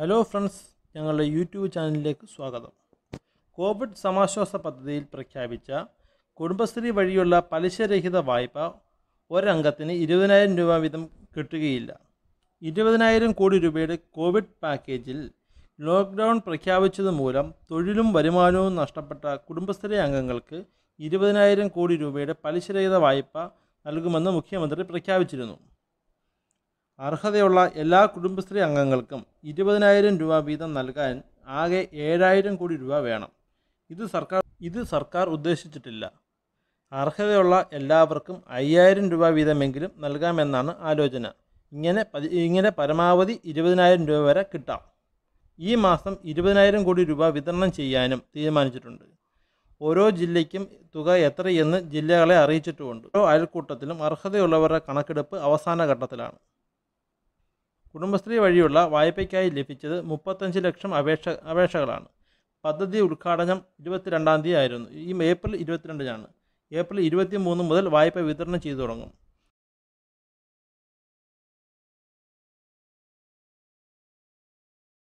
hello friends ഞങ്ങളുടെ YouTube ചാനലിലേക്ക് സ്വാഗതം കോവിഡ് സമാശ്വാസ പദ്ധതിയിൽ പ്രഖ്യാപിച്ച കുടുംബശ്രീ വഴിയുള്ള പലിശരഹിത വായ്പ ഒരംഗത്തിന് ഇരുപതിനായിരം രൂപ വീതം കിട്ടുകയില്ല ഇരുപതിനായിരം കോടി രൂപയുടെ കോവിഡ് പാക്കേജിൽ ലോക്ക്ഡൗൺ പ്രഖ്യാപിച്ചത് മൂലം തൊഴിലും വരുമാനവും നഷ്ടപ്പെട്ട കുടുംബശ്രീ അംഗങ്ങൾക്ക് ഇരുപതിനായിരം കോടി രൂപയുടെ പലിശരഹിത വായ്പ നൽകുമെന്ന് മുഖ്യമന്ത്രി പ്രഖ്യാപിച്ചിരുന്നു അർഹതയുള്ള എല്ലാ കുടുംബശ്രീ അംഗങ്ങൾക്കും ഇരുപതിനായിരം രൂപ വീതം നൽകാൻ ആകെ ഏഴായിരം കോടി രൂപ വേണം ഇത് സർക്കാർ ഇത് സർക്കാർ ഉദ്ദേശിച്ചിട്ടില്ല അർഹതയുള്ള എല്ലാവർക്കും അയ്യായിരം രൂപ വീതമെങ്കിലും നൽകാമെന്നാണ് ആലോചന ഇങ്ങനെ ഇങ്ങനെ പരമാവധി ഇരുപതിനായിരം രൂപ വരെ കിട്ടാം ഈ മാസം ഇരുപതിനായിരം കോടി രൂപ വിതരണം ചെയ്യാനും തീരുമാനിച്ചിട്ടുണ്ട് ഓരോ ജില്ലയ്ക്കും തുക എത്രയെന്ന് ജില്ലകളെ അറിയിച്ചിട്ടുമുണ്ട് ഓരോ അയൽക്കൂട്ടത്തിലും അർഹതയുള്ളവരുടെ കണക്കെടുപ്പ് അവസാന ഘട്ടത്തിലാണ് കുടുംബശ്രീ വഴിയുള്ള വായ്പയ്ക്കായി ലഭിച്ചത് മുപ്പത്തഞ്ച് ലക്ഷം അപേക്ഷ അപേക്ഷകളാണ് പദ്ധതി ഉദ്ഘാടനം ഇരുപത്തിരണ്ടാം തീയതി ആയിരുന്നു ഈ ഏപ്രിൽ ഇരുപത്തിരണ്ടിനാണ് ഏപ്രിൽ ഇരുപത്തി മൂന്ന് മുതൽ വായ്പ വിതരണം ചെയ്തു തുടങ്ങും